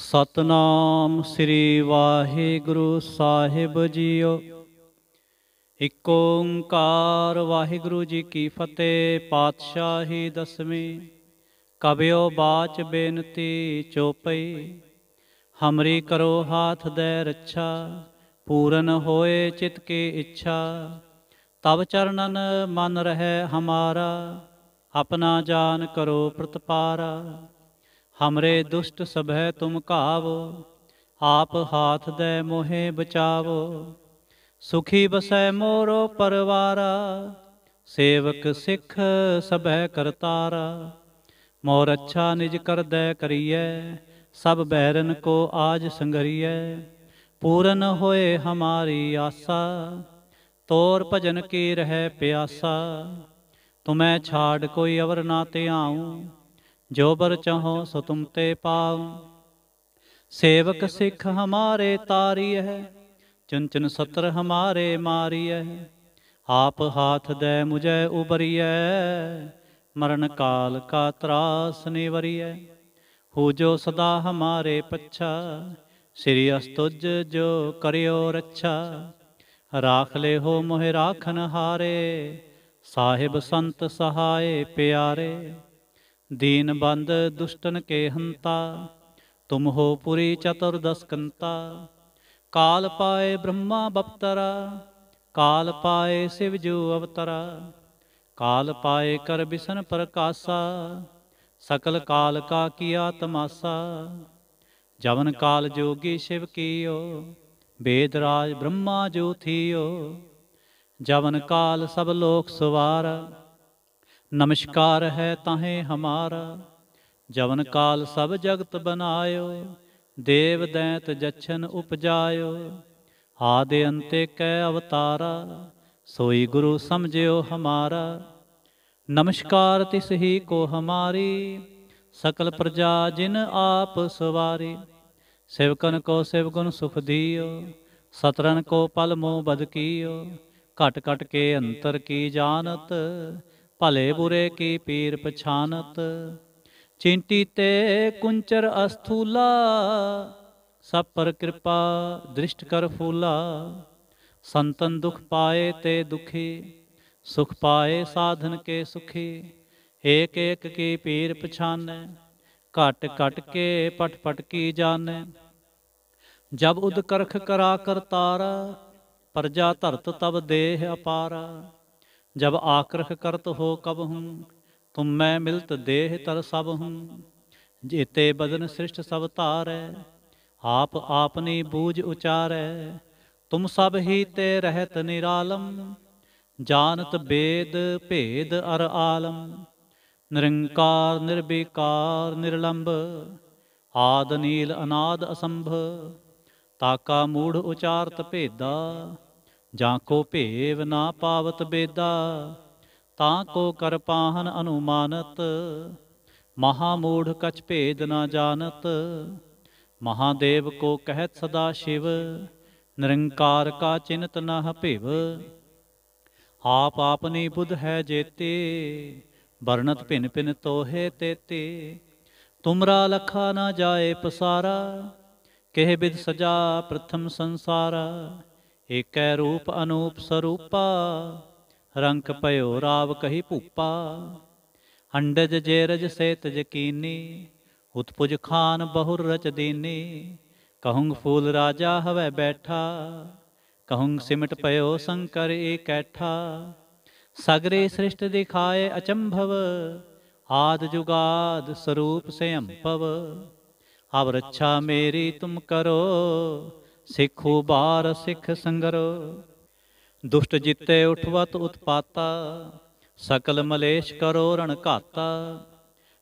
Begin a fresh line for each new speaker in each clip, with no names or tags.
ਸਤਨਾਮ ਸ੍ਰੀ ਵਾਹਿਗੁਰੂ ਸਾਹਿਬ ਜੀਓ ਇਕ ਓੰਕਾਰ ਵਾਹਿਗੁਰੂ ਜੀ ਕੀ ਫਤਿਹ ਪਾਤਸ਼ਾਹੀ ਦਸਵੀਂ ਕਬਿਓ ਬਾਚ ਬੇਨਤੀ ਚੋਪਈ ਹਮਰੀ ਕਰੋ ਹਾਥ ਦੇ ਰੱਛਾ ਪੂਰਨ ਹੋਏ ਚਿਤ ਕੀ ਇੱਛਾ ਤਬ ਚਰਨਨ ਮਨ ਰਹੇ ਹਮਾਰਾ ਆਪਣਾ ਜਾਨ ਕਰੋ ਪ੍ਰਤਪਾਰਾ ਹਮਰੇ ਦੁਸ਼ਟ ਸਭੈ ਤੁਮ ਘਾਵ ਆਪ ਹਾਥ ਦੇ ਮੋਹੇ ਬਚਾਵੋ ਸੁਖੀ ਬਸੈ ਮੋਰੋ ਪਰਵਾਰਾ ਸੇਵਕ ਸਿੱਖ ਸਭੈ ਕਰਤਾਰਾ ਮੋਰ ਅੱਛਾ ਨਿਜ ਕਰਦੈ ਕਰੀਐ ਸਭ ਬੈਰਨ ਕੋ ਆਜ ਸੰਗਰੀਐ ਪੂਰਨ ਹੋਏ ਹਮਾਰੀ ਆਸਾ ਤੋਰ ਭਜਨ ਕੀ ਰਹਿ ਪਿਆਸਾ ਤੁਮੈ ਛਾੜ ਕੋਈ ਅਵਰ ਨਾ ਧਿਆਉ ਜੋ ਬਰ ਚਾਹੋ ਸੋ ਤੁਮ ਤੇ ਪਾਉ ਸੇਵਕ ਸਿੱਖ ਹਮਾਰੇ ਤਾਰੀ ਹੈ ਚੁਨ ਸਤਰ ਹਮਾਰੇ ਮਾਰੀ ਹੈ ਆਪ ਹਾਥ ਦੇ ਮੁਝੇ ਉਬਰੀਐ ਮਰਨ ਕਾਲ ਕਾ ਤਰਾਸ ਨਿਵਰੀਐ ਹੋ ਜੋ ਸਦਾ ਹਮਾਰੇ ਪੱਛਾ ਸ੍ਰੀ ਅਸਤੁਜ ਜੋ ਕਰਿਓ ਰੱਛਾ ਰਾਖ ਲੈ ਹੋ ਮੋਹਿ ਰਾਖਨ ਹਾਰੇ ਸਾਹਿਬ ਸੰਤ ਸਹਾਏ ਪਿਆਰੇ ਦੀਨ ਬੰਦ ਦੁਸ਼ਟਨ ਕੇ ਹੰਤਾ ਤੁਮ ਹੋ ਪੁਰੀ ਚਤੁਰ ਦਸਕੰਤਾ ਕਾਲ ਪਾਏ ਬ੍ਰਹਮਾ ਬਪਤਰਾ ਕਾਲ ਪਾਏ ਸਿਵ ਜੋ ਅਵਤਰਾ ਕਾਲ ਪਾਏ ਕਰ ਬਿਸਨ ਪ੍ਰਕਾਸ਼ਾ ਸਕਲ ਕਾਲ ਕਾ ਕੀਆ ਤਮਾਸਾ ਜਵਨ ਕਾਲ ਜੋਗੀ ਸ਼ਿਵ ਕੀਓ ਵੇਦ ਰਾਜ ਬ੍ਰਹਮਾ ਜੋ ਥੀਓ ਜਵਨ ਕਾਲ ਸਭ ਲੋਕ ਸਵਾਰ ਨਮਸਕਾਰ ਹੈ ਤਾਹੇ ਹਮਾਰਾ ਜਵਨ ਕਾਲ ਸਭ ਜਗਤ ਬਨਾਇਓ ਦੇਵ ਦੈਂਤ ਜਛਨ ਉਪਜਾਇਓ ਆਦੇ ਅੰਤੇ ਕੈ ਅਵਤਾਰਾ ਸੋਈ ਗੁਰੂ ਸਮਝਿਓ ਹਮਾਰਾ ਨਮਸਕਾਰ ਤਿਸ ਹੀ ਕੋ ਹਮਾਰੀ ਸਕਲ ਪ੍ਰਜਾ ਜਿਨ ਆਪ ਸਵਾਰੀ ਸੇਵਕਨ ਕੋ ਸੇਵਗੁਣ ਸੁਖ ਦੀਓ ਸਤਰਨ ਕੋ ਪਲ ਮੋ ਬਦ ਕੀਓ ਘਟ ਘਟ ਕੇ ਅੰਤਰ ਕੀ ਜਾਣਤ भले बुरे की पीर पछाणत चिंटी ते कुंचर अस्थूला सब पर कृपा दृष्ट कर फूला संतन दुख पाए ते दुखी सुख पाए साधन के सुखी एक एक की पीर पछाण कट कट के पट पट की जान जब उदकरख करा कर तारा प्रजा धरत तब देह अपारा ਜਬ ਆਕਰਖ ਕਰਤ ਹੋ ਕਬ हूँ ਤੁਮ ਮੈਂ ਮਿਲਤ ਦੇਹ ਤਰ ਸਭ हूँ ਜੀਤੇ ਬਦਨ ਸ੍ਰਿਸ਼ਟ सब तारै ਆਪ ਆਪਨੀ ਬੂਝ ਉਚਾਰੈ ਤੁਮ ਸਭ ਹੀ ਤੇ ਰਹਿਤ ਨਿਰਾਲਮ ਜਾਣਤ ਬੇਦ ਭੇਦ ਅਰ ਆਲਮ ਨਿਰੰਕਾਰ ਨਿਰਬਿਕਾਰ ਨਿਰਲੰਭ ਆਦਨੀਲ ਅਨਾਦ ਅਸੰਭ ਤਾਕਾ ਮੂੜ ਉਚਾਰਤ ਭੇਦਾ ਜਾਂ ਕੋ ਭੇਵ ਨਾ ਪਾਵਤ ਬੇਦਾ ਤਾਂ ਕੋ ਕਰ ਪਾਹਨ ਅਨੁਮਾਨਤ ਮਹਾ ਮੂਢ ਕਛ ਭੇਦ ਨਾ ਜਾਣਤ ਮਹਾਦੇਵ ਕੋ ਕਹਿਤ ਸਦਾ ਸ਼ਿਵ ਨਿਰੰਕਾਰ ਕਾ ਚਿੰਤ ਨਾ ਭਿਵ ਆਪ ਆਪਨੀ ਬੁਧ ਹੈ ਜੇਤੇ ਵਰਣਤ ਭਿਨ ਭਿਨ ਤੋਹੇ ਤੇਤੇ ਤੁਮਰਾ ਲਖਾ ਨਾ ਜਾਏ ਪਸਾਰਾ ਕਹਿ ਬਿਦ ਸਜਾ ਪ੍ਰਥਮ ਸੰਸਾਰਾ ਏਕੈ ਰੂਪ ਅਨੂਪ ਸਰੂਪਾ ਰੰਕ ਭਇਓ ਰਾਵ ਕਹੀ ਭੂਪਾ ਹੰਡਜ ਜੇਰਜ ਸੇਤ ਜਕੀਨੀ ਉਤਪੁਜ ਖਾਨ ਬਹੁਰ ਰਚ ਦੀਨੀ ਕਹੂੰ ਫੂਲ ਰਾਜਾ ਹਵੇ ਬੈਠਾ ਕਹੂੰ ਸਿਮਟ ਪਇਓ ਸੰਕਰ ਏਕੈਠਾ ਸਗਰੇ ਸ੍ਰਿਸ਼ਟ ਦਿਖਾਏ ਅਚੰਭਵ ਆਦ ਜੁਗਾਦ ਸਰੂਪ ਸੇ ਅੰਪਵ ਅਵਰਛਾ ਰੱਛਾ ਮੇਰੀ ਤੁਮ ਕਰੋ ਸਿੱਖੂ ਬਾਰ ਸਿੱਖ ਸੰਗਰ ਦੁਸ਼ਟ ਜਿੱਤੇ ਉਠਵਤ ਉਤਪਾਤਾ ਸਕਲ ਮਲੇਸ਼ ਕਰੋ ਰਣ ਘਾਤਾ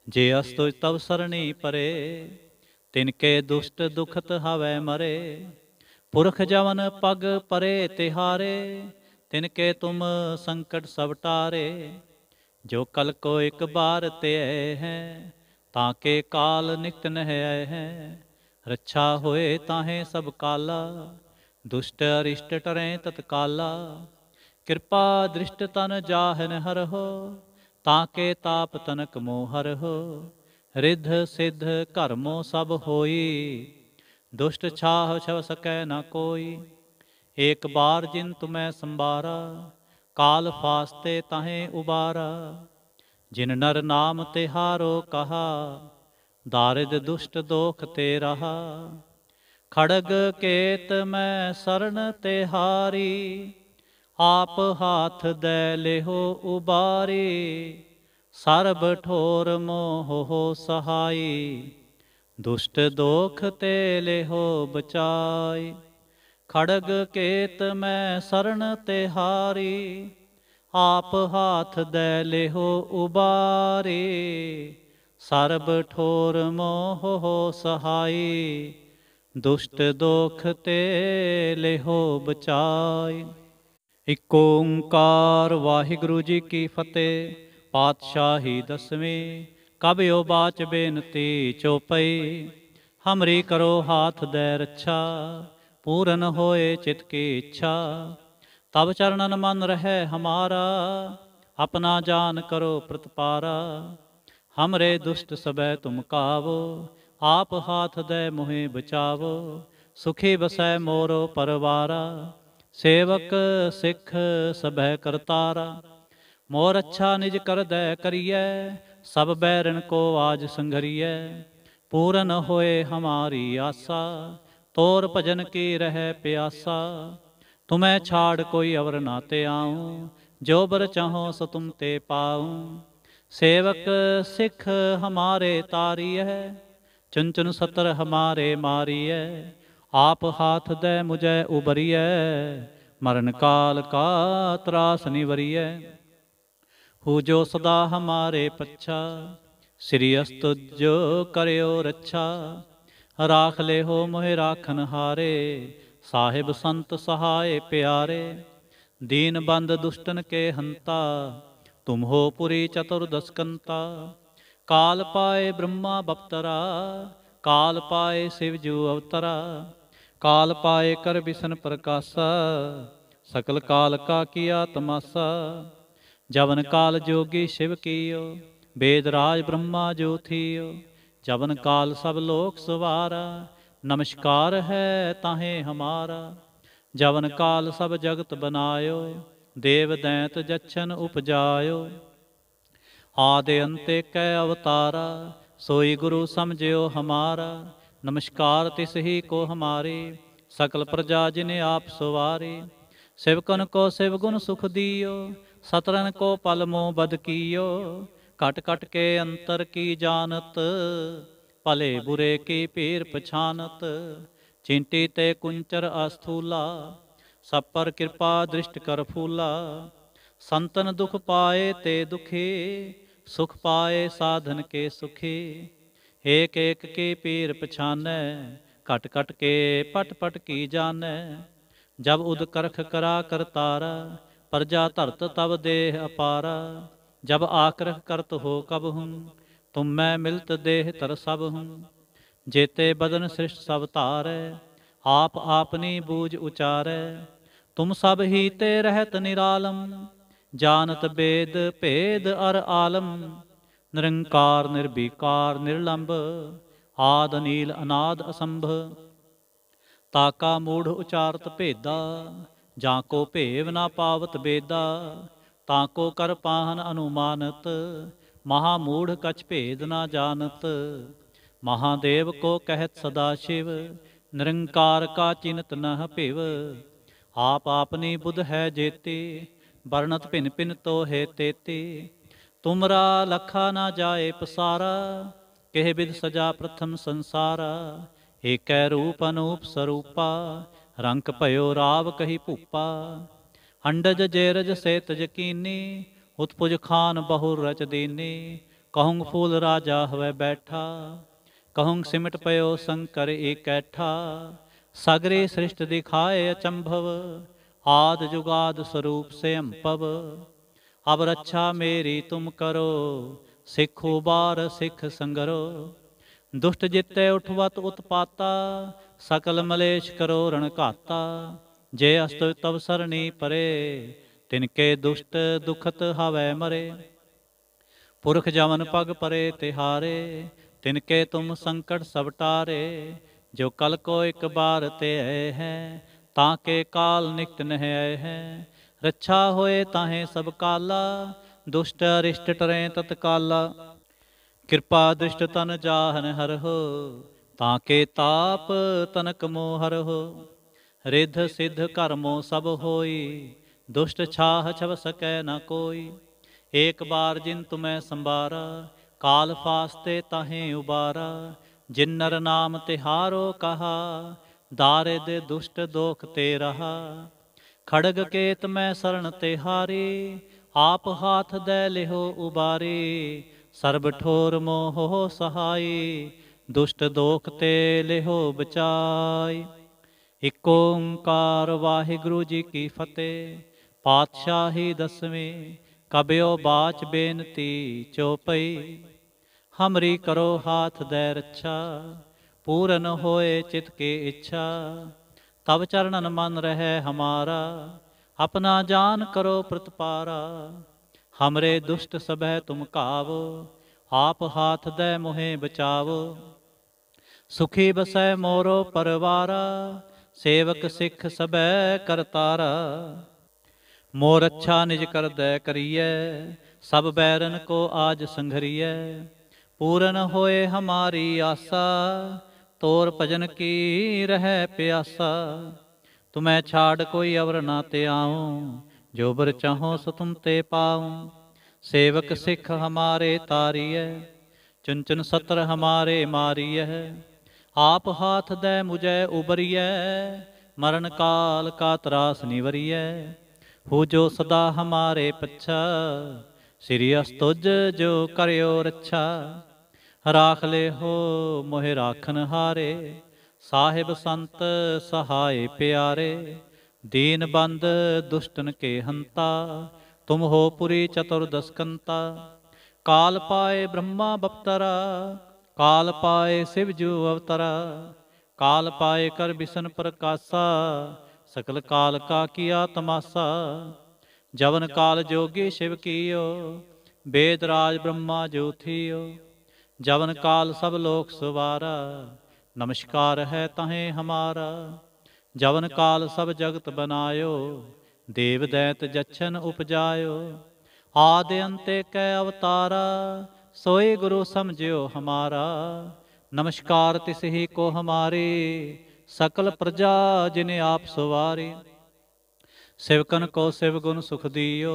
ਜੇ ਅਸਤੁ ਤਵ ਸਰਣੀ ਪਰੇ ਤਿਨ ਕੇ ਦੁਸ਼ਟ ਦੁਖਤ ਹਵੈ ਮਰੇ ਪੁਰਖ ਜਵਨ ਪਗ ਪਰੇ ਤਿਹਾਰੇ ਤਿਨ ਕੇ ਤੁਮ ਸੰਕਟ ਸਭ ਟਾਰੇ ਜੋ ਕਲ ਕੋ ਇੱਕ ਬਾਰ ਤੇ ਹੈ ਤਾਂ ਕੇ ਕਾਲ ਨਿਕਟ ਨਹਿ ਹੈ ਰੱਛਾ ਹੋਏ ਤਾਹੇ ਸਭ ਕਾਲਾ ਦੁਸ਼ਟ ਅਰਿਸ਼ਟ ਟਰੇ ਤਤਕਾਲਾ ਕਿਰਪਾ ਦ੍ਰਿਸ਼ਟ ਤਨ ਜਾਹਨ ਹਰ ਹੋ ਤਾਂ ਕੇ ਤਾਪ ਤਨਕ ਮੋਹ ਹੋ ਰਿਧ ਸਿਧ ਕਰਮੋ ਸਭ ਹੋਈ ਦੁਸ਼ਟ ਛਾਹ ਛਵ ਸਕੈ ਨਾ ਕੋਈ ਏਕ ਬਾਰ ਜਿਨ ਤੁਮੈ ਸੰਬਾਰਾ ਕਾਲ ਫਾਸਤੇ ਤਾਹੇ ਉਬਾਰਾ ਜਿਨ ਨਰ ਨਾਮ ਤੇ ਹਾਰੋ ਕਹਾ ਦਾਰਿਦ ਦੁਸ਼ਟ ਦੋਖ ਤੇਰਾ ਖੜਗ ਕੇਤ ਮੈਂ ਸਰਨ ਤੇ ਹਾਰੀ ਆਪ ਹਾਥ ਦੇ ਲਿਹੋ ਉਬਾਰੀ ਸਰਬ ਠੋਰ ਮੋਹ ਸਹਾਈ ਦੁਸ਼ਟ ਦੋਖ ਤੇ ਲਿਹੋ ਬਚਾਈ ਖੜਗ ਕੇਤ ਮੈਂ ਸਰਨ ਤੇ ਹਾਰੀ ਆਪ ਹਾਥ ਦੇ ਲਿਹੋ ਉਬਾਰੀ ਸਰਬ ਠੋਰ ਮੋਹ ਸਹਾਈ ਦੁਸ਼ਟ ਦੋਖ ਤੇ ਲਿਹੋ ਬਚਾਈ ਇਕ ਓੰਕਾਰ ਵਾਹਿਗੁਰੂ ਜੀ ਕੀ ਫਤਿਹ ਪਾਤਸ਼ਾਹੀ ਦਸਵੇਂ ਕਬਿਓ ਬਾਚ ਬੇਨਤੀ ਚੋਪਈ ਹਮਰੀ ਕਰੋ ਹਾਥ ਦੇ ਰੱਛਾ ਪੂਰਨ ਹੋਏ ਚਿਤ ਕੀ ਇੱਛਾ ਤਬ ਚਰਨਨ ਮਨ ਰਹੇ ਹਮਾਰਾ ਆਪਣਾ ਜਾਨ ਕਰੋ ਪ੍ਰਤਪਾਰਾ ਹਮਰੇ ਦੁਸ਼ਟ ਸਬੈ ਤੁਮ ਕਾਵੋ ਆਪ ਹਾਥ ਦੇ ਮੋਹਿ ਬਚਾਵੋ ਸੁਖੀ ਬਸੈ ਮੋਰੋ ਪਰਵਾਰਾ ਸੇਵਕ ਸਿੱਖ ਸਭੈ ਕਰਤਾਰਾ ਮੋਰ ਅੱਛਾ ਨਿਜ ਕਰਦੈ ਕਰੀਐ ਸਭ ਬੈਰਣ ਕੋ ਆਜ ਸੰਘਰੀਐ ਪੂਰਨ ਹੋਏ ਹਮਾਰੀ ਆਸਾ ਤੋਰ ਭਜਨ ਕੀ ਰਹਿ ਪਿਆਸਾ ਤੁਮੈ ਛਾੜ ਕੋਈ ਅਵਰ ਨਾ ਤੇ ਆਉ ਜੋ ਬਰ ਚਾਹੋ ਸੋ ਤੁਮ ਤੇ ਪਾਉ ਸੇਵਕ ਸਿੱਖ ਹਮਾਰੇ ਤਾਰੀਐ ਚੰਚਨ ਸਤਰ ਹਮਾਰੇ ਮਾਰੀਐ ਆਪ ਹਾਥ ਦੇ ਮੁਝੈ ਉਬਰੀਐ ਮਰਨ ਕਾਲ ਕਾ ਤਰਾਸ ਨਿਵਰੀਐ ਹੂ ਜੋ ਸਦਾ ਹਮਾਰੇ ਪੱਛਾ ਸ੍ਰੀ ਜੋ ਕਰਿਓ ਰੱਛਾ ਰਾਖ ਲੈ ਹੋ ਮੋਹਿ ਰਾਖਨ ਹਾਰੇ ਸਾਹਿਬ ਸੰਤ ਸਹਾਏ ਪਿਆਰੇ ਦੀਨ ਬੰਦ ਦੁਸ਼ਟਨ ਕੇ ਹੰਤਾ तुम हो पुरी चतुर्दशकंता काल पाए ब्रह्मा बपतरा काल पाए शिव जू अवतरा काल पाए कर बिसन प्रकाशा सकल काल का किया तमाशा जवन काल जोगी शिव कियो वेदराज ब्रह्मा जो थियो जवन काल सब लोक सवारा नमस्कार है ताहे हमारा जवन काल सब जगत बनायो ਦੇਵ ਦੈਂਤ ਜਛਨ ਉਪਜਾਇਓ ਆਦੇ ਅੰਤੇ ਕੈ ਅਵਤਾਰਾ ਸੋਈ ਗੁਰੂ ਸਮਝਿਓ ਹਮਾਰਾ ਨਮਸਕਾਰ ਤਿਸ ਹੀ ਕੋ ਹਮਾਰੇ ਸਕਲ ਪ੍ਰਜਾ ਜਿਨੇ ਆਪ ਸੁਵਾਰੇ ਸਿਵਕਨ ਕੋ ਸਿਵ ਗੁਣ ਸੁਖ ਦਿਓ ਸਤਰਨ ਕੋ ਪਲ ਮੋ ਬਦ ਕੀਓ ਕਟ ਕਟ ਕੇ ਅੰਤਰ ਕੀ ਜਾਣਤ ਭਲੇ ਬੁਰੇ ਕੀ ਪੀਰ ਪਛਾਨਤ ਚਿੰਟੀ ਤੇ ਕੁੰਚਰ ਅਸਥੂਲਾ ਸਭ ਪਰ ਕਿਰਪਾ ਦ੍ਰਿਸ਼ਟ ਕਰ ਫੂਲਾ ਸੰਤਨ ਦੁਖ ਪਾਏ ਤੇ ਦੁਖੇ ਸੁਖ ਪਾਏ ਸਾਧਨ ਕੇ ਸੁਖੇ ਏਕ ਏਕ ਕੇ ਪੀਰ ਪਛਾਨੈ ਘਟ ਘਟ ਕੇ ਪਟ ਪਟ ਕੀ ਜਾਣੈ ਜਬ ਉਦ ਕਰਖ ਕਰਾ ਕਰਤਾਰਾ ਪਰਜਾ ਧਰਤ ਤਬ ਦੇਹ ਅਪਾਰ ਜਬ ਆਕਰਖ ਕਰਤ ਹੋ ਕਬ ਹੂੰ ਤੁਮ ਮੈਂ ਮਿਲਤ ਦੇਹ ਤਰ ਸਭ ਹੂੰ ਜੇਤੇ ਬਦਨ ਸ੍ਰਿਸ਼ਟ ਸਭ ਧਾਰੈ ਆਪ ਆਪਨੀ ਬੂਝ ਉਚਾਰੈ ਤੁਮ ਸਭ ਹੀ ਤੇ ਰਹਿਤ ਨਿਰਾਲਮ ਜਾਣਤ ਬੇਦ ਭੇਦ ਅਰ ਆਲਮ ਨਿਰੰਕਾਰ ਨਿਰਵੀਕਾਰ ਨਿਰਲੰਭ ਆਦ ਅਨੀਲ ਅਨਾਦ ਅਸੰਭ ਤਾਕਾ ਮੂੜ ਉਚਾਰਤ ਭੇਦਾ ਜਾਂ ਕੋ ਭੇਵ ਨਾ ਪਾਵਤ ਬੇਦਾ ਤਾਂ ਕੋ ਕਰ ਪਾਹਨ ਅਨੁਮਾਨਤ ਮਹਾ ਮੂੜ ਕਛ ਭੇਦ ਨਾ ਜਾਣਤ ਮਹਾਦੇਵ ਕੋ ਕਹਿਤ ਸਦਾ ਸ਼ਿਵ ਨਿਰੰਕਾਰ ਕਾ ਚਿੰਤ ਨਹ ਭਿਵ ਆਪ ਆਪਨੇ ਬੁੱਧ ਹੈ ਜੇਤੇ ਵਰਣਤ ਭਿਨ ਭਿਨ ਤੋ ਹੈ ਤੇਤੇ ਤੁਮਰਾ ਲਖਾ ਨਾ ਜਾਏ ਪਸਾਰਾ ਕਹਿ ਬਿਦ ਸਜਾ ਪ੍ਰਥਮ ਸੰਸਾਰਾ ਏਕੈ ਰੂਪ ਅਨੂਪ ਸਰੂਪਾ ਰੰਗ ਭਇਓ ਰਾਵ ਕਹੀ ਭੂਪਾ ਹੰਡਜ ਜੇਰਜ ਸੇਤ ਜਕੀਨੀ ਉਤਪੁਜ ਖਾਨ ਬਹੁ ਰਚ ਦੀਨੀ ਕਹੂੰ ਫੂਲ ਰਾਜਾ ਹੋਵੇ ਬੈਠਾ ਕਹੂੰ ਸਿਮਟ ਪਇਓ ਸੰਕਰ ਏਕੈਠਾ ਸਗਰੇ ਸ੍ਰਿਸ਼ਟ ਦਿਖਾਏ ਅਚੰਭਵ ਆਦ ਜੁਗਾਦ ਸਰੂਪ ਸੇ ਅੰਪਵ ਅਬ ਰੱਛਾ ਮੇਰੀ ਤੁਮ ਕਰੋ ਸਿੱਖੋ ਬਾਰ ਸਿੱਖ ਸੰਗਰੋ ਦੁਸ਼ਟ ਜਿੱਤੇ ਉਠਵਤ ਉਤਪਾਤਾ ਸਕਲ ਮਲੇਸ਼ ਕਰੋ ਰਣ ਘਾਤਾ ਜੇ ਅਸਤ ਤਵ ਸਰਣੀ ਪਰੇ ਤਿਨਕੇ ਦੁਸ਼ਟ ਦੁਖਤ ਹਵੈ ਮਰੇ ਪੁਰਖ ਜਵਨ ਪਗ ਪਰੇ ਤਿਹਾਰੇ ਤਿਨਕੇ ਤੁਮ ਸੰਕਟ ਸਭ ਟਾਰੇ ਜੋ ਕਲ ਕੋ ਇੱਕ ਬਾਰ ਤੇ ਆਏ ਹੈ ਤਾਂ ਕੇ ਕਾਲ ਨਿਕਟ ਨਹਿ ਆਏ ਹੈ ਰੱਛਾ ਹੋਏ ਤਾਹੇ ਸਭ ਕਾਲਾ ਦੁਸ਼ਟ ਅਰਿਸ਼ਟ ਟਰੇ ਕਾਲਾ ਕਿਰਪਾ ਦੁਸ਼ਟ ਤਨ ਜਾਹਨ ਹਰਹੁ ਤਾਂ ਕੇ ਤਾਪ ਤਨਕ ਮੋ ਹਰਹੁ ਰਿਧ ਸਿਧ ਕਰਮੋ ਸਭ ਹੋਈ ਦੁਸ਼ਟ ਛਾਹ ਛਵ ਸਕੈ ਨ ਕੋਈ ਏਕ ਬਾਰ ਜਿਨ ਤੁਮੈ ਸੰਬਾਰਾ ਕਾਲ ਫਾਸਤੇ ਤਹੇ ਉਬਾਰਾ ਜਿਨਰ ਨਾਮ ਤਿਹਾਰੋ ਕਹਾ ਦਾਰੇ ਦੇ ਦੁਸ਼ਟ ਦੋਖ ਤੇ ਰਹਾ ਖੜਗ ਕੇਤ ਮੈਂ ਸਰਣ ਤੇ ਆਪ ਹਾਥ ਦੇ ਲਿਹੋ ਉਬਾਰੇ ਸਰਬ ਠੋਰ ਮੋਹ ਸਹਾਈ ਦੁਸ਼ਟ ਦੋਖ ਤੇ ਲਿਹੋ ਬਚਾਈ ਇਕ ਓੰਕਾਰ ਵਾਹਿਗੁਰੂ ਜੀ ਕੀ ਫਤਿਹ ਪਾਤਸ਼ਾਹੀ ਦਸਵੇਂ ਕਬਿਓ ਬਾਚ ਬੇਨਤੀ ਚੋਪਈ ਹਮਰੀ ਕਰੋ ਹਾਥ ਦੇ ਰੱਛਾ ਪੂਰਨ ਹੋਏ ਚਿਤ ਕੇ ਇੱਛਾ ਤਬ ਚਰਨਨ ਮਨ ਰਹੇ ਹਮਾਰਾ ਆਪਣਾ ਜਾਨ ਕਰੋ ਪ੍ਰਤਪਾਰਾ ਹਮਰੇ ਦੁਸ਼ਟ ਸਭੈ ਤੁਮ ਕਾਵੋ ਆਪ ਹਾਥ ਦੇ ਮੋਹੇ ਬਚਾਵੋ ਸੁਖੀ ਬਸੈ ਮੋਰੋ ਪਰਵਾਰਾ ਸੇਵਕ ਸਿੱਖ ਸਭੈ ਕਰਤਾਰਾ ਮੋਰ ਅੱਛਾ ਨਿਜ ਕਰ ਦੈ ਕਰੀਐ ਸਭ ਬੈਰਨ ਕੋ ਆਜ ਸੰਘਰੀਐ ਪੂਰਨ ਹੋਏ ਹਮਾਰੀ ਆਸਾ ਤੋਰ ਭਜਨ ਕੀ ਰਹਿ ਪਿਆਸਾ ਤੁਮੈ ਛਾੜ ਕੋਈ ਅਵਰ ਨਾ ਤੇ ਆਉ ਜੋ ਬਰ ਚਾਹੋ ਸੋ ਤੁਮ ਤੇ ਪਾਉ ਸੇਵਕ ਸਿੱਖ ਹਮਾਰੇ ਤਾਰੀਐ ਚੁੰਚਨ ਸਤਰ ਹਮਾਰੇ ਮਾਰੀਐ ਆਪ ਹਾਥ ਦੇ ਮੁਝੈ ਉਬਰੀਐ ਮਰਨ ਕਾਲ ਕਾ ਤਰਾਸ ਨਿਵਰੀਐ ਹੋ ਜੋ ਸਦਾ ਹਮਾਰੇ ਪਛਾ ਸ੍ਰੀ ਅਸਤੁਜ ਜੋ ਕਰਿਓ ਰੱਛਾ ਰਾਖ ਲੈ ਹੋ ਮੋਹਿ ਰਾਖਨ ਹਾਰੇ ਸਾਹਿਬ ਸੰਤ ਸਹਾਏ ਪਿਆਰੇ ਦੀਨ ਬੰਦ ਦੁਸ਼ਟਨ ਕੇ ਹੰਤਾ ਤੁਮ ਹੋ ਪੁਰੀ ਦਸਕੰਤਾ ਕਾਲ ਪਾਏ ਬ੍ਰਹਮਾ ਬਪਤਰਾ ਕਾਲ ਪਾਏ ਸਿਵ ਜੂ ਅਵਤਰਾ ਕਾਲ ਪਾਏ ਕਰ ਬਿਸ਼ਨ ਪ੍ਰਕਾਸ਼ਾ ਸਕਲ ਕਾਲ ਕਾ ਕੀਆ ਤਮਾਸਾ ਜਵਨ ਕਾਲ ਜੋਗੀ ਸ਼ਿਵ ਕੀਓ ਵੇਦ ਰਾਜ ਬ੍ਰਹਮਾ ਜੋਥੀਓ ਜਵਨ ਕਾਲ ਸਭ ਲੋਕ ਸੁਵਾਰਾ ਨਮਸਕਾਰ ਹੈ ਤਹੇ ਹਮਾਰਾ ਜਵਨ ਕਾਲ ਸਭ ਜਗਤ ਬਨਾਇਓ ਦੇਵ ਦੈਤ ਜਛਨ ਉਪਜਾਇਓ ਆਦਿ ਅੰਤੇ ਕੈ ਅਵਤਾਰਾ ਸੋਏ ਗੁਰੂ ਸਮਝਿਓ ਹਮਾਰਾ ਨਮਸਕਾਰ ਤਿਸ ਹੀ ਕੋ ਹਮਾਰੇ ਸਕਲ ਪ੍ਰਜਾ ਜਿਨੇ ਆਪ ਸਵਾਰੇ ਸੇਵਕਨ ਕੋ ਸਿਵ ਗੁਣ ਸੁਖ ਦਿਓ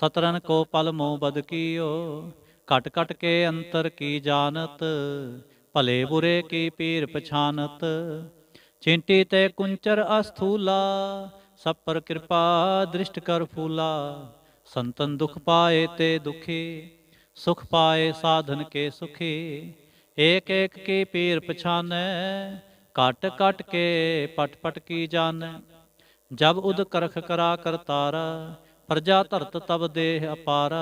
ਸਤਰਨ ਕੋ ਪਲ ਮੋ ਬਦ ਕੀਓ ਘਟ ਘਟ ਕੇ ਅੰਤਰ ਕੀ ਜਾਣਤ ਭਲੇ ਬੁਰੇ ਕੀ ਪੀਰ ਪਛਾਨਤ ਚਿੰਟੀ ਤੇ ਕੁੰਚਰ ਅਸਥੂਲਾ ਸਭ ਪਰ ਕਿਰਪਾ ਦ੍ਰਿਸ਼ਟ ਕਰ ਫੂਲਾ ਸੰਤਨ ਦੁਖ ਪਾਏ ਤੇ ਦੁਖੀ ਸੁਖ ਪਾਏ ਸਾਧਨ ਕੇ ਸੁਖੀ ਏਕ ਏਕ ਕੀ ਪੀਰ ਪਛਾਨੈ ਕਟ ਕਟ ਕੇ ਪਟ ਪਟ ਕੀ ਜਾਨ ਜਬ ਉਦ ਕਰਖ ਕਰਾ ਕਰਤਾਰ ਪ੍ਰਜਾ ਧਰਤ ਤਬ ਦੇਹ ਅਪਾਰ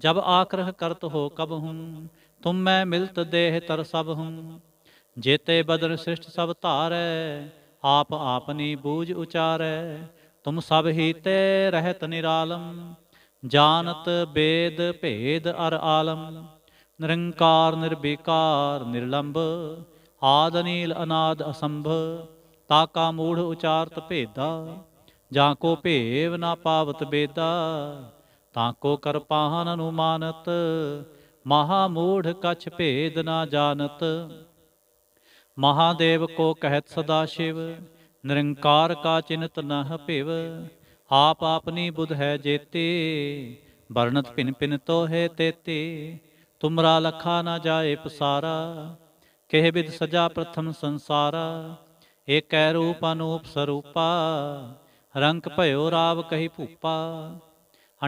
ਜਬ ਆਕਰਹ ਕਰਤ ਹੋ ਕਬ ਹੂੰ ਤੁਮ ਮੈਂ ਮਿਲਤ ਦੇਹ ਤਰ ਸਭ ਹੂੰ ਜੇਤੇ ਬਦਨ ਸ੍ਰਿਸ਼ਟ ਸਭ ਧਾਰੈ ਆਪ ਆਪਨੀ ਬੂਝ ਉਚਾਰੈ ਤੁਮ ਸਭ ਹੀ ਤੇ ਰਹਿਤ ਨਿਰਾਲਮ ਜਾਣਤ ਬੇਦ ਭੇਦ ਅਰ ਆਲਮ ਨਿਰੰਕਾਰ ਨਿਰਬਿਕਾਰ ਨਿਰਲੰਭ ਆਦ ਅਨੀਲ ਅਨਾਦ ਅਸੰਭ ਤਾਕਾ ਮੂੜ ਉਚਾਰਤ ਭੇਦਾ ਜਾਂ ਕੋ ਭੇਵ ਨਾ ਪਾਵਤ ਬੇਦਾ ਤਾਂ ਕੋ ਕਰਪਾਹਨ ਅਨੁਮਾਨਤ ਮਹਾ ਮੂੜ ਕਛ ਭੇਦ ਨਾ ਜਾਣਤ ਮਹਾਦੇਵ ਕੋ ਕਹਿਤ ਸਦਾ ਸ਼ਿਵ ਨਿਰੰਕਾਰ ਕਾ ਚਿੰਤ ਨਹ ਭਿਵ ਆਪ ਆਪਨੀ ਬੁਧ ਹੈ ਜੇਤੇ ਵਰਣਤ ਪਿਨ ਪਿਨ ਤੋਹੇ ਤੇਤੇ ਤੁਮਰਾ ਲਖਾ ਨਾ ਜਾਏ ਪਸਾਰਾ केह विद सजा प्रथम संसार एक कै रूप अनूप स्वरूपा रंक भयो राव कही भूपा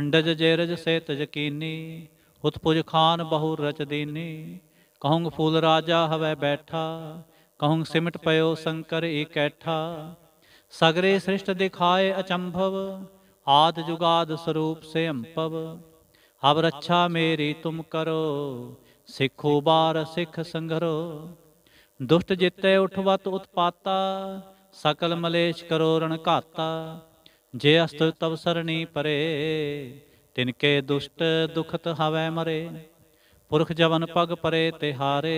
अंडज जेरज से तजकीनी उत्पुज खान बहु रचदीनी कहुंग फूल राजा हवै बैठा कहुंग सिमट पयो शंकर कैठा सगरे सृष्ट दिखाए अचंभव आद जुगाद स्वरूप से अंपव अब रक्षा मेरी तुम करो ਸਿੱਖੋ ਬਾਰ ਸਿੱਖ ਸੰਘਰੋ ਦੁਸ਼ਟ ਜਿੱਤੇ ਉਠਵਤ ਉਤਪਾਤਾ ਸਕਲ ਮਲੇਸ਼ ਕਰੋ ਰਣ ਘਾਤਾ ਜੇ ਅਸਤ ਤਵ ਸਰਣੀ ਪਰੇ ਤਿਨਕੇ ਦੁਸ਼ਟ ਦੁਖਤ ਹਵੈ ਮਰੇ ਪੁਰਖ ਜਵਨ ਪਗ ਪਰੇ ਤੇ ਹਾਰੇ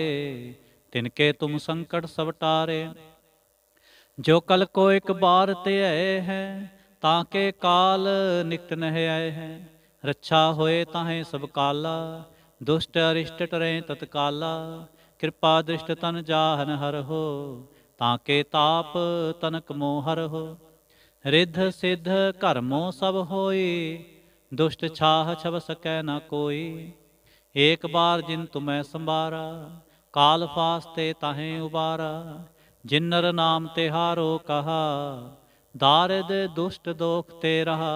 ਤਿਨਕੇ ਤੁਮ ਸੰਕਟ ਸਭ ਟਾਰੇ ਜੋ ਕਲ ਕੋ ਇੱਕ ਬਾਰ ਤੇ ਆਏ ਹੈ ਤਾਂ ਕੇ ਕਾਲ ਨਿਕਟ ਨਹਿ ਆਏ ਹੈ ਰੱਛਾ ਹੋਏ ਤਾਹੇ ਸਭ ਕਾਲਾ ਦੁਸ਼ਟ ਅਰਿਸ਼ਟ ਟਰੇ ਤਤਕਾਲਾ ਕਿਰਪਾ ਦ੍ਰਿਸ਼ਟ ਤਨ ਜਾਹਨ ਹਰਹੋ ਤਾਂ ਕੇ ਤਾਪ ਤਨਕ ਮੋਹ ਹਰਹੋ ਰਿਧ ਸਿਧ ਕਰਮੋ ਸਭ ਹੋਈ ਦੁਸ਼ਟ ਛਾਹ ਛਵ ਸਕੈ ਨਾ ਕੋਈ ਏਕ ਬਾਰ ਜਿਨ ਤੁਮੈ ਸੰਭਾਰਾ ਕਾਲ ਫਾਸਤੇ ਤਾਹੇ ਉਬਾਰਾ ਜਿਨਰ ਨਾਮ ਤੇ ਹਾਰੋ ਕਹਾ ਦਾਰਦ ਦੁਸ਼ਟ ਦੋਖ ਤੇ ਰਹਾ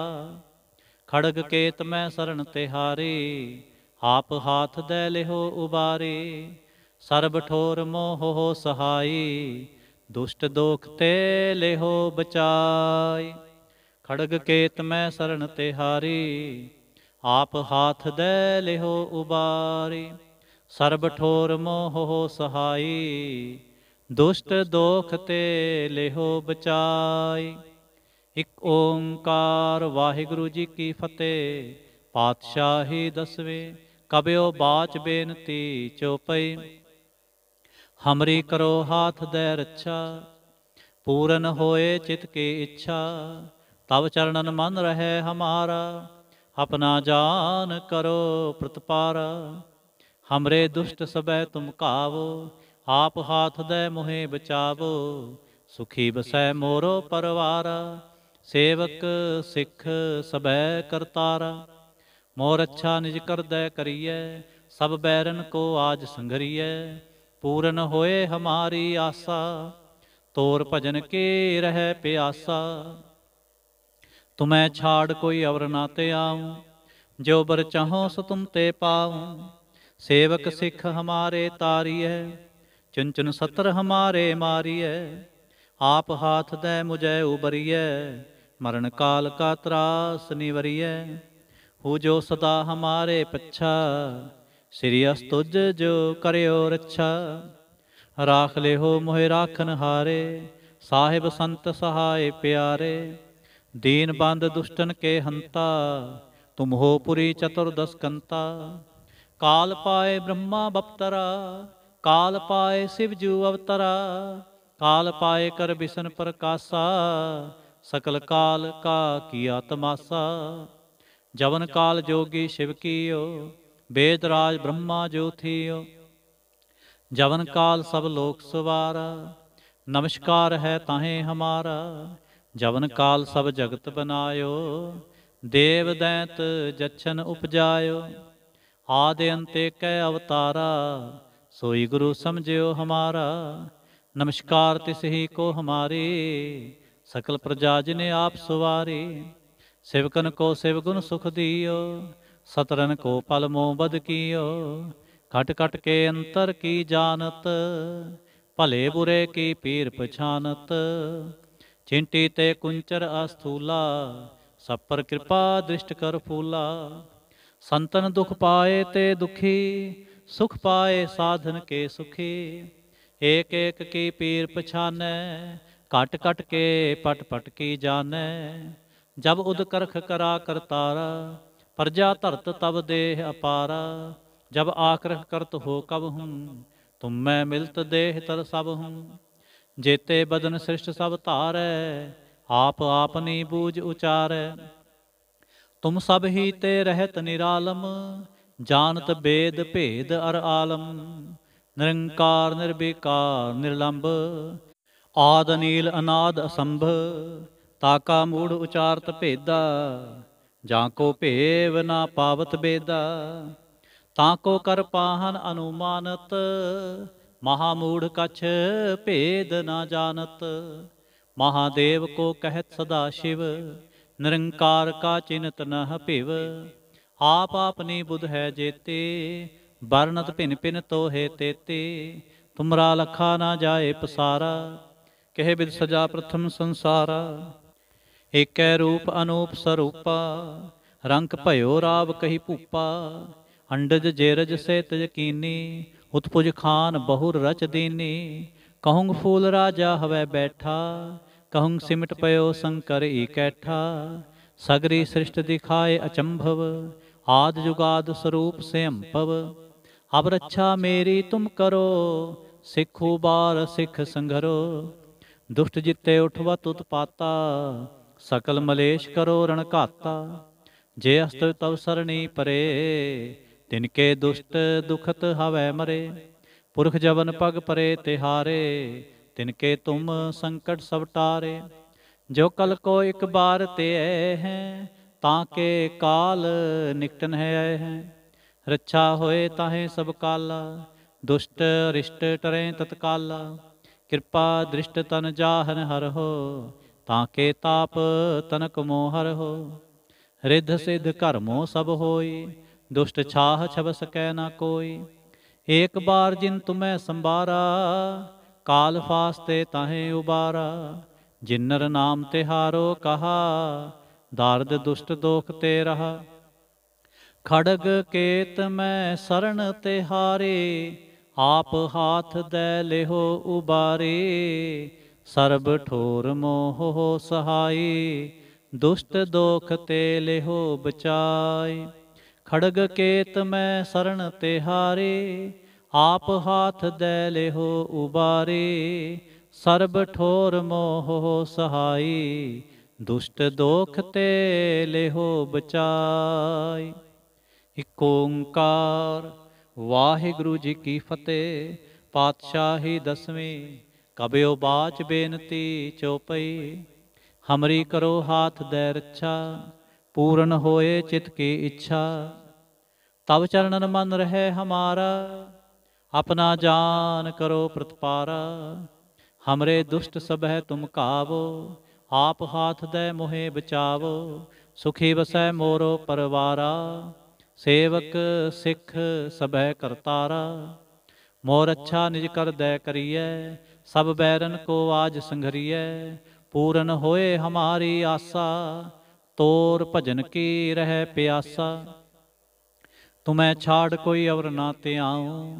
ਖੜਗ ਕੇਤ ਮੈਂ ਸਰਣ ਤੇ ਹਾਰੀ ਆਪ ਹਾਥ ਦੇ ਲਿਹੋ ਉਬਾਰੇ ਸਰਬ ਠੋਰ ਮੋਹ ਹੋ ਸਹਾਈ ਦੁਸ਼ਟ ਦੋਖ ਤੇ ਲਿਹੋ ਬਚਾਈ ਖੜਗ ਕੇਤ ਮੈਂ ਸਰਣ ਤੇ ਹਾਰੀ ਆਪ ਹਾਥ ਦੇ ਲਿਹੋ ਉਬਾਰੇ ਸਰਬ ਠੋਰ ਮੋਹ ਹੋ ਸਹਾਈ ਦੁਸ਼ਟ ਦੋਖ ਤੇ ਲਿਹੋ ਬਚਾਈ ਇਕ ਓੰਕਾਰ ਵਾਹਿਗੁਰੂ ਜੀ ਕੀ ਫਤਿਹ ਪਾਤਸ਼ਾਹੀ ਦਸਵੇਂ ਕਬਿਓ ਬਾਚ ਬੇਨਤੀ ਚੋਪਈ ਹਮਰੀ ਕਰੋ ਹਾਥ ਦੇ ਰੱਛਾ ਪੂਰਨ ਹੋਏ ਚਿਤ ਕੀ ਇੱਛਾ ਤਵ ਚਰਨਨ ਮਨ ਰਹੇ ਹਮਾਰਾ ਆਪਣਾ ਜਾਨ ਕਰੋ ਪ੍ਰਤਪਾਰ ਹਮਰੇ ਦੁਸ਼ਟ ਸਬੈ ਤੁਮ ਕਾਵੋ ਆਪ ਹਾਥ ਦੇ ਮੋਹੇ ਬਚਾਵੋ ਸੁਖੀ ਬਸੈ ਮੋਰੋ ਪਰਵਾਰ ਸੇਵਕ ਸਿੱਖ ਸਬੈ ਕਰਤਾਰਾ ਮੋਰ ਅੱਛਾ ਨਿਜ ਕਰਦੈ ਕਰੀਐ ਸਭ ਬੈਰਨ ਕੋ ਆਜ ਸੰਗਰੀਐ ਪੂਰਨ ਹੋਏ ਹਮਾਰੀ ਆਸਾ ਤੋਰ ਭਜਨ ਕੇ ਰਹਿ ਪਿਆਸਾ ਤੁਮੈ ਛਾੜ ਕੋਈ ਅਵਰ ਨਾ ਤੇ ਆਉ ਜੋ ਬਰ ਚਾਹੋ ਸੋ ਤੁਮ ਤੇ ਪਾਉ ਸੇਵਕ ਸਿੱਖ ਹਮਾਰੇ ਤਾਰੀਐ ਚੁੰਚਨ ਸਤਰ ਹਮਾਰੇ ਮਾਰੀਐ ਆਪ ਹਾਥ ਦੈ ਮੁਝੈ ਉਬਰੀਐ ਮਰਨ ਕਾਲ ਕਾ ਤਰਾਸ ਨਿਵਰੀਐ ਹੂ ਜੋ ਸਦਾ ਹਮਾਰੇ ਪੱਛਾ ਸ੍ਰੀ ਅਸਤੁਜ ਜੋ ਕਰਿਓ ਰੱਛਾ ਰਾਖ ਲਿਓ ਮੋਹਿ ਰਾਖਨ ਹਾਰੇ ਸਾਹਿਬ ਸੰਤ ਸਹਾਏ ਪਿਆਰੇ ਦੀਨ ਬੰਦ ਦੁਸ਼ਟਨ ਕੇ ਹੰਤਾ ਤੁਮ ਹੋ ਪੁਰੀ ਚਤੁਰਦਸ ਕੰਤਾ ਕਾਲ ਪਾਏ ਬ੍ਰਹਮਾ ਬਪਤਰਾ ਕਾਲ ਪਾਏ ਸਿਵ ਜੂ ਅਵਤਰਾ ਕਾਲ ਪਾਏ ਕਰ ਬਿਸ਼ਨ ਪ੍ਰਕਾਸ਼ਾ ਸਕਲ ਕਾਲ ਕਾ ਕੀ ਆਤਮਾਸਾ ਜਵਨ ਕਾਲ ਜੋਗੀ ਸ਼ਿਵ ਕੀਓ ਵੇਦ ਰਾਜ ਬ੍ਰਹਮਾ ਜੋਥੀਓ ਜਵਨ ਕਾਲ ਸਭ ਲੋਕ ਸਵਾਰ ਨਮਸਕਾਰ ਹੈ ਤਾਹੇ ਹਮਾਰਾ ਜਵਨ ਕਾਲ ਸਭ ਜਗਤ ਬਨਾਇਓ ਦੇਵ ਦੈਂਤ ਜਛਨ ਉਪਜਾਇਓ ਆਦਿ ਅੰਤੇ ਕੈ ਅਵਤਾਰਾ ਸੋਈ ਗੁਰੂ ਸਮਝਿਓ ਹਮਾਰਾ ਨਮਸਕਾਰ ਤਿਸ ਹੀ ਕੋ ਹਮਾਰੇ ਸਕਲ ਪ੍ਰਜਾ ਜਿਨੇ ਆਪ ਸੁਵਾਰੇ ਸੇਵਕਨ ਕੋ ਸਿਵਗੁਣ ਸੁਖ ਦੀਓ ਸਤਰਨ ਕੋ ਪਲ ਮੋ ਬਦ ਕੀਓ ਘਟ ਘਟ ਕੇ ਅੰਤਰ ਕੀ ਜਾਣਤ ਭਲੇ ਬੁਰੇ ਕੀ ਪੀਰ ਪਛਾਨਤ ਚਿੰਟੀ ਤੇ ਕੁੰਚਰ ਅਸਥੂਲਾ ਸਭ ਪਰ ਕਿਰਪਾ ਦ੍ਰਿਸ਼ਟ ਕਰ ਫੂਲਾ ਸੰਤਨ ਦੁਖ ਪਾਏ ਤੇ ਦੁਖੀ ਸੁਖ ਪਾਏ ਸਾਧਨ ਕੇ ਸੁਖੀ ਏਕ ਏਕ ਕੀ ਪੀਰ ਪਛਾਨੈ ਘਟ ਘਟ ਕੇ ਪਟ ਪਟ ਕੀ ਜਾਣੈ ਜਬ ਉਦ ਕਰਖ ਕਰਾ ਕਰਤਾਰਾ ਪਰਜਾ ਧਰਤ ਤਬ ਦੇਹ ਅਪਾਰਾ ਜਬ ਆਕਰਖ ਕਰਤ ਹੋ ਕਬ ਹੂੰ ਤੁਮ ਮੈਂ ਮਿਲਤ ਦੇਹ ਤਰ ਸਭ ਹੂੰ ਜੇਤੇ ਬਦਨ ਸ੍ਰਿਸ਼ਟ ਸਭ ਧਾਰੈ ਆਪ ਆਪਨੀ ਬੂਝ ਉਚਾਰੈ ਤੁਮ ਸਭ ਹੀ ਤੇ ਰਹਿਤ ਨਿਰਾਲਮ ਜਾਣਤ ਬੇਦ ਭੇਦ ਅਰ ਆਲਮ ਨਿਰੰਕਾਰ ਨਿਰਬਿਕਾਰ ਨਿਰਲੰਭ ਆਦ ਅਨੀਲ ਅਨਾਦ ਅਸੰਭ ਆਕਾ ਮੂੜ ਉਚਾਰਤ ਭੇਦਾ ਜਾਂ ਕੋ ਭੇਵ ਨਾ ਪਾਵਤ ਬੇਦਾ ਤਾਂ ਕੋ ਕਰ ਪਾਹਨ ਅਨੁਮਾਨਤ ਮਹਾ ਮੂੜ ਕਛ ਭੇਦ ਨਾ ਜਾਣਤ ਮਹਾਦੇਵ ਕੋ ਕਹਿਤ ਸਦਾ ਸ਼ਿਵ ਨਿਰੰਕਾਰ ਕਾ ਚਿੰਤ ਨਹ ਭਿਵ ਆਪ ਆਪਨੀ ਬੁਧ ਹੈ ਜੇਤੇ ਵਰਨਤ ਭਿਨ ਭਿਨ ਤੋਹੇ ਤੇਤੇ ਤੁਮਰਾ ਲਖਾ ਨਾ ਜਾਏ ਪਸਾਰਾ ਕਹੇ ਬਿਦ ਸਜਾ ਪ੍ਰਥਮ ਸੰਸਾਰਾ ਏਕੈ ਰੂਪ ਅਨੂਪ ਸਰੂਪਾ ਰੰਗ ਭਇਓ ਰਾਵ ਕਹੀ ਭੂਪਾ ਅੰਡਜ ਜੇਰਜ ਸੇ ਤਜ ਕੀਨੀ ਉਤਪੁਜ ਖਾਨ ਬਹੁਰ ਰਚ ਦੀਨੀ ਕਹੂੰ ਫੂਲ ਰਾਜਾ ਹਵੇ ਬੈਠਾ ਕਹੂੰ ਸਿਮਟ ਪਇਓ ਸੰਕਰ ਈਕੈਠਾ ਸਗਰੀ ਸ੍ਰਿਸ਼ਟ ਦਿਖਾਏ ਅਚੰਭਵ ਆਦ ਜੁਗਾਦ ਸਰੂਪ ਸੇੰਪਵ ਹੰਪਵ ਅਬ ਰੱਛਾ ਮੇਰੀ ਤੁਮ ਕਰੋ ਸਿੱਖੂ ਬਾਰ ਸਿੱਖ ਸੰਘਰੋ ਦੁਸ਼ਟ ਜਿੱਤੇ ਤੁਤ ਪਾਤਾ ਸਕਲ ਮਲੇਸ਼ ਕਰੋ ਰਣ ਘਾਤਾ ਜੇ ਅਸਤ ਤਵ ਸਰਣੀ ਪਰੇ ਤਿਨ ਕੇ ਦੁਸ਼ਟ ਦੁਖਤ ਹਵੈ ਮਰੇ ਪੁਰਖ ਜਵਨ ਪਗ ਪਰੇ ਤਿਹਾਰੇ ਤਿਨ ਕੇ ਤੁਮ ਸੰਕਟ ਸਭ ਟਾਰੇ ਜੋ ਕਲ ਕੋ ਇੱਕ ਬਾਰ ਤੇ ਐ ਹੈ ਤਾਂ ਕੇ ਕਾਲ ਨਿਕਟਨ ਹੈ ਐ ਹੈ ਰੱਛਾ ਹੋਏ ਤਾਹੇ ਸਭ ਕਾਲ ਦੁਸ਼ਟ ਰਿਸ਼ਟ ਟਰੇ ਤਤਕਾਲ ਕਿਰਪਾ ਦ੍ਰਿਸ਼ਟ ਤਨ ਜਾਹਨ ਹਰ ਹੋ ਤਾਂ ਕੇ ਤਾਪ ਤਨਕ ਮੋਹਰ ਹੋ ਰਿੱਧ ਸਿੱਧ ਕਰਮੋ ਸਭ ਹੋਈ ਦੁਸ਼ਟ ਛਾਹ ਛਬਸ ਸਕੈ ਨਾ ਕੋਈ ਏਕ ਬਾਰ ਜਿਨ ਤੁਮੈ ਸੰਬਾਰਾ ਕਾਲ ਫਾਸਤੇ ਤਾਹੇ ਉਬਾਰਾ ਜਿਨਰ ਨਾਮ ਤਿਹਾਰੋ ਕਹਾ ਦਰਦ ਦੁਸ਼ਟ ਦੋਖ ਤੇ ਰਹਾ ਖੜਗ ਕੇਤ ਮੈਂ ਸਰਣ ਤੇ ਹਾਰੇ ਆਪ ਹਾਥ ਦੇ ਲਿਹੋ ਉਬਾਰੇ ਸਰਬ ਠੋਰ ਮੋਹ ਸਹਾਈ ਦੁਸ਼ਟ ਦੋਖ ਤੇ ਲਿਹੋ ਬਚਾਈ ਖੜਗ ਕੇਤ ਮੈਂ ਸਰਣ ਤੇ ਹਾਰੇ ਆਪ ਹਾਥ ਦੇ ਲਿਹੋ ਉਬਾਰੇ ਸਰਬ ਠੋਰ ਮੋਹ ਸਹਾਈ ਦੁਸ਼ਟ ਦੋਖ ਤੇ ਲਿਹੋ ਬਚਾਈ ਇਕ ਓੰਕਾਰ ਵਾਹਿਗੁਰੂ ਜੀ ਕੀ ਫਤਿਹ ਪਾਤਸ਼ਾਹੀ ਦਸਵੇਂ ਕਬਿਓ ਬਾਚ ਬੇਨਤੀ ਚੋਪਈ ਹਮਰੀ ਕਰੋ ਹਾਥ ਦੇ ਰੱਛਾ ਪੂਰਨ ਹੋਏ ਚਿਤ ਕੀ ਇੱਛਾ ਤਬ ਚਰਨਨ ਮਨ ਰਹੇ ਹਮਾਰਾ ਆਪਣਾ ਜਾਨ ਕਰੋ ਪ੍ਰਤਪਾਰਾ ਹਮਰੇ ਦੁਸ਼ਟ ਸਭੈ ਤੁਮ ਕਾਵੋ ਆਪ ਹਾਥ ਦੇ ਮੋਹੇ ਬਚਾਵੋ ਸੁਖੀ ਵਸੈ ਮੋਰੋ ਪਰਵਾਰਾ ਸੇਵਕ ਸਿੱਖ ਸਭੈ ਕਰਤਾਰਾ ਮੋਰ ਅੱਛਾ ਨਿਜ ਕਰ ਦੇ ਕਰੀਐ ਸਭ ਬੈਰਨ ਕੋ ਆਜ ਸੰਘਰੀਐ ਪੂਰਨ ਹੋਏ ਹਮਾਰੀ ਆਸਾ ਤੋਰ ਭਜਨ ਕੀ ਰਹਿ ਪਿਆਸਾ ਤੁਮੈ ਛਾੜ ਕੋਈ ਅਵਰ ਨਾ ਤਿਆਉ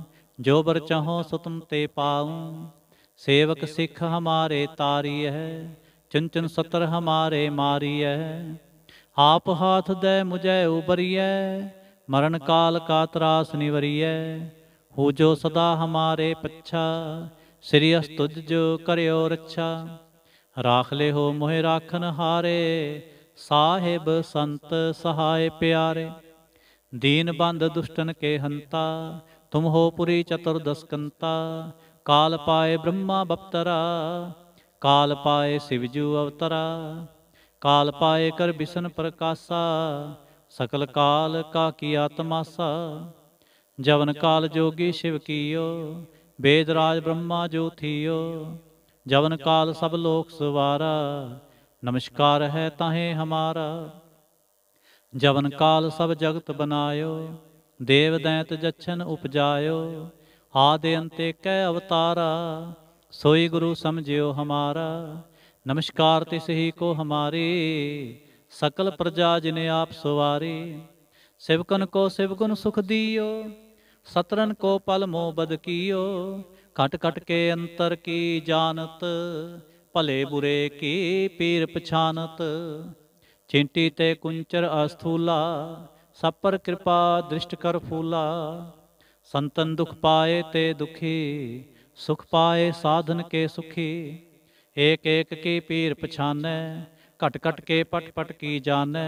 ਜੋ ਬਰ ਚਾਹੋ ਸੋ ਤੁਮ ਤੇ ਪਾਉ ਸੇਵਕ ਸਿੱਖ ਹਮਾਰੇ ਤਾਰੀ ਹੈ ਚੰਚਨ ਸਤਰ ਹਮਾਰੇ ਮਾਰੀ ਹੈ ਆਪ ਹਾਥ ਦੇ ਮੁਝੈ ਉਬਰੀਐ ਮਰਨ ਕਾਲ ਕਾ ਤਰਾਸ ਨਿਵਰੀਐ ਹੋ ਜੋ ਸਦਾ ਹਮਾਰੇ ਪੱਛਾ ਸ੍ਰੀ ਅਸਤੁਜ ਜੋ ਕਰਿਓ ਰੱਛਾ ਰਾਖ ਲੈ ਹੋ ਮੋਹਿ ਰਾਖਨ ਹਾਰੇ ਸਾਹਿਬ ਸੰਤ ਸਹਾਇ ਪਿਆਰੇ ਦੀਨ ਬੰਦ ਦੁਸ਼ਟਨ ਕੇ ਹੰਤਾ ਤੁਮ ਹੋ ਪੁਰੀ ਚਤੁਰ ਦਸਕੰਤਾ ਕਾਲ ਪਾਏ ਬ੍ਰਹਮਾ ਬਪਤਰਾ ਕਾਲ ਪਾਏ ਸਿਵਜੂ ਅਵਤਰਾ ਕਾਲ ਪਾਏ ਕਰ ਬਿਸ਼ਨ ਪ੍ਰਕਾਸ਼ਾ ਸਕਲ ਕਾਲ ਕਾ ਕੀ ਆਤਮਾਸਾ ਜਵਨ ਕਾਲ ਜੋਗੀ ਸ਼ਿਵ ਕੀਓ ਵੇਦ ਰਾਜ ਬ੍ਰਹਮਾ ਜੋਥੀਓ ਜਵਨ ਕਾਲ ਸਭ ਲੋਕ ਸਵਾਰਾ ਨਮਸਕਾਰ ਹੈ ਤਾਹੇ ਹਮਾਰਾ ਜਵਨ ਕਾਲ ਸਭ ਜਗਤ ਬਨਾਇਓ ਦੇਵ ਦੈਂਤ ਜਛਨ ਉਪਜਾਇਓ ਆਦਿ ਅੰਤੇ ਕੈ ਅਵਤਾਰਾ ਸੋਈ ਗੁਰੂ ਸਮਝਿਓ ਹਮਾਰਾ ਨਮਸਕਾਰ ਤਿਸ ਹੀ ਕੋ ਹਮਾਰੀ ਸਕਲ ਪ੍ਰਜਾ ਜਿਨੇ ਆਪ ਸਵਾਰੀ ਸਿਵਕਨ ਕੋ ਸਿਵਕਨ ਸੁਖ ਦਿਓ सतरन को पल मोह बद कियो खट कट के अंतर की जानत भले बुरे की पीर पछाणत चिंटी ते कुंचर अस्थूला सपर कृपा दृष्ट कर फूला संतन दुख पाए ते दुखी सुख पाए साधन के सुखी एक एक की पीर पछाने कट कट के पट पट की जाने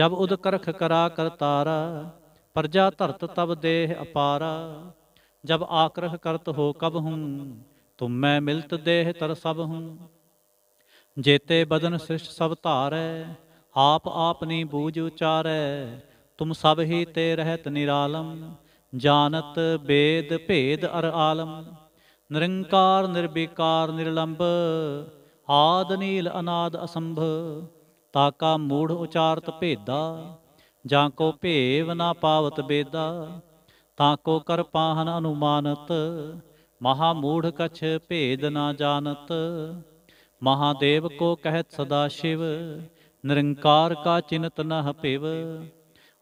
जब उद करख करा कर तारा ਪਰਜਾ ਧਰਤ ਤਬ ਦੇਹ ਅਪਾਰਾ ਜਬ ਆਕਰਹ ਕਰਤ ਹੋ ਕਬ ਹੂੰ ਤੁਮ ਮੈਂ ਮਿਲਤ ਦੇਹ ਤਰ ਸਭ ਹੂੰ ਜੇਤੇ ਬਦਨ ਸ੍ਰਿਸ਼ਟ ਸਭ ਧਾਰੈ ਆਪ ਆਪਨੀ ਬੂਝ ਉਚਾਰੈ ਤੁਮ ਸਭ ਹੀ ਤੇ ਰਹਿਤ ਨਿਰਾਲਮ ਜਾਨਤ ਬੇਦ ਭੇਦ ਅਰ ਆਲਮ ਨਿਰੰਕਾਰ ਨਿਰਬਿਕਾਰ ਨਿਰਲੰਭ ਆਦ ਨੀਲ ਅਨਾਦ ਅਸੰਭ ਤਾਕਾ ਮੂੜ ਉਚਾਰਤ ਭੇਦਾ ਜਾਂ ਕੋ ਭੇਵ ਨਾ ਪਾਵਤ ਬੇਦਾ ਤਾਂ ਕੋ ਕਰ ਪਾਹਨ ਅਨੁਮਾਨਤ ਮਹਾ ਮੂੜ ਕਛ ਭੇਦ ਨਾ ਜਾਣਤ ਮਹਾਦੇਵ ਕੋ ਕਹਿਤ ਸਦਾ ਸ਼ਿਵ ਨਿਰੰਕਾਰ ਕਾ ਚਿੰਤ ਨਹ ਭਿਵ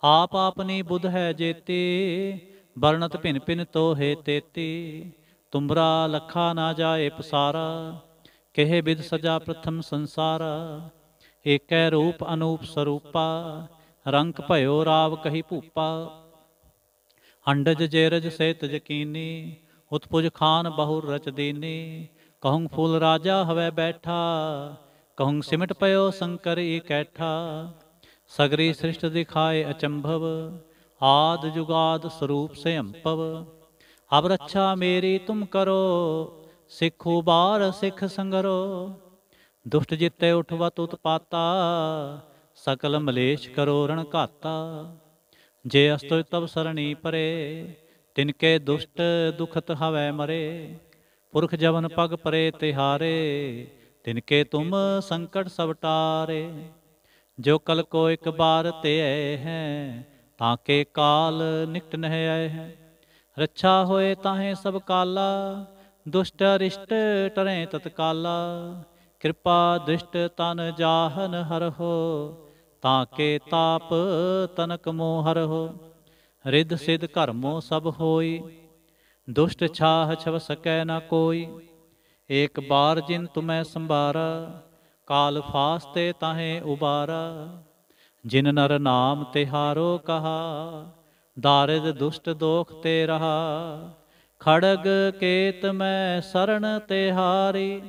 ਆਪ ਆਪਨੀ ਬੁੱਧ ਹੈ ਜੇਤੀ ਵਰਣਤ ਭਿਨ ਭਿਨ ਤੋਹੇ ਤੇਤੀ ਤੁਮਰਾ ਲਖਾ ਨਾ ਜਾਏ ਪਸਾਰਾ ਕਹੇ ਬਿਦ ਸਜਾ ਪ੍ਰਥਮ ਸੰਸਾਰਾ ਏਕੈ ਰੂਪ ਅਨੂਪ ਸਰੂਪਾ ਰੰਕ ਭਇਓ ਰਾਵ ਕਹੀ ਭੂਪਾ ਹੰਡਜ ਜੇਰਜ ਸੇਤ ਜਕੀਨੀ ਉਤਪੁਜ ਖਾਨ ਬਹੁਰ ਰਚ ਦੇਨੀ ਕਹੂੰ ਫੂਲ ਰਾਜਾ ਹਵੇ ਬੈਠਾ ਕਹੂੰ ਸਿਮਟ ਪਇਓ ਸੰਕਰ ਏ ਕੈਠਾ ਸਗਰੀ ਸ੍ਰਿਸ਼ਟ ਦਿਖਾਏ ਅਚੰਭਵ ਆਦ ਜੁਗਾਦ ਸਰੂਪ ਸੇ ਹੰਪਵ ਅਬ ਰੱਛਾ ਮੇਰੀ ਤੁਮ ਕਰੋ ਸਿੱਖੋ ਬਾਰ ਸਿੱਖ ਸੰਗਰੋ ਦੁਸ਼ਟ ਜਿਤੇ ਉਠਵਤ ਉਤਪਾਤਾ ਸਕਲ ਮਲੇਸ਼ ਕਰੋ ਰਣ ਘਾਤਾ ਜੇ ਅਸਤੋ ਤਬ ਸਰਣੀ ਪਰੇ ਤਿਨ ਕੇ ਦੁਸ਼ਟ ਦੁਖਤ ਹਵੈ ਮਰੇ ਪੁਰਖ ਜਵਨ ਪਗ ਪਰੇ ਤਿਹਾਰੇ ਤਿਨ ਕੇ ਤੁਮ ਸੰਕਟ ਸਭ ਟਾਰੇ ਜੋ ਕਲ ਕੋ ਇੱਕ ਬਾਰ ਤੇ ਆਏ ਹੈ ਤਾਂ ਕੇ ਕਾਲ ਨਿਕਟ ਨਹਿ ਆਏ ਹੈ ਰੱਛਾ ਹੋਏ ਤਾਹੇ ਸਭ ਕਾਲਾ ਦੁਸ਼ਟ ਅਰਿਸ਼ਟ ਟਰੇ ਤਤਕਾਲਾ ਕਿਰਪਾ ਦ੍ਰਿਸ਼ਟ ਤਨ ਜਾਹਨ ਹਰ ਹੋ ਤਾਂ ਕੇ ਤਾਪ ਤਨਕ ਮੋਹ ਹਰਹੁ ਰਿੱਧ ਸਿਧ ਮੋ ਸਭ ਹੋਈ ਦੁਸ਼ਟ ਛਾਹ ਛਵ ਸਕੈ ਨਾ ਕੋਈ ਏਕ ਬਾਰ ਜਿਨ ਤੁਮੈ ਸੰਭਾਰਾ ਕਾਲ ਫਾਸਤੇ ਤਾਹੇ ਉਬਾਰਾ ਜਿਨ ਨਰ ਨਾਮ ਤਿਹਾਰੋ ਕਹਾ ਦਾਰਿਦ ਦੁਸ਼ਟ ਦੋਖ ਤੇ ਰਹਾ ਖੜਗ ਕੇਤ ਮੈਂ ਸਰਣ ਤਿਹਾਰੀ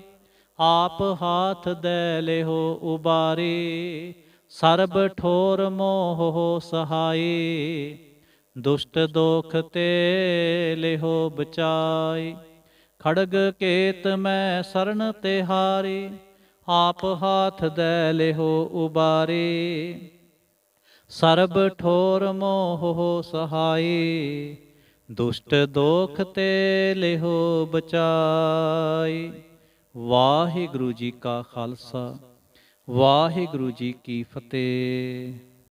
ਆਪ ਹਾਥ ਦੇ ਲਿਹੋ ਉਬਾਰੀ ਸਰਬ ਠੋਰ ਮੋਹ ਸਹਾਈ ਦੁਸ਼ਟ ਦੋਖ ਤੇ ਲਿਹੋ ਬਚਾਈ ਖੜਗ ਕੇਤ ਮੈਂ ਸਰਨ ਤੇ ਹਾਰੀ ਆਪ ਹਾਥ ਦੇ ਲਿਹੋ ਉਬਾਰੇ ਸਰਬ ਠੋਰ ਮੋਹ ਸਹਾਈ ਦੁਸ਼ਟ ਦੋਖ ਤੇ ਲਿਹੋ ਬਚਾਈ ਵਾਹਿਗੁਰੂ ਜੀ ਕਾ ਖਾਲਸਾ ਵਾਹਿਗੁਰੂ ਜੀ ਕੀ ਫਤਿਹ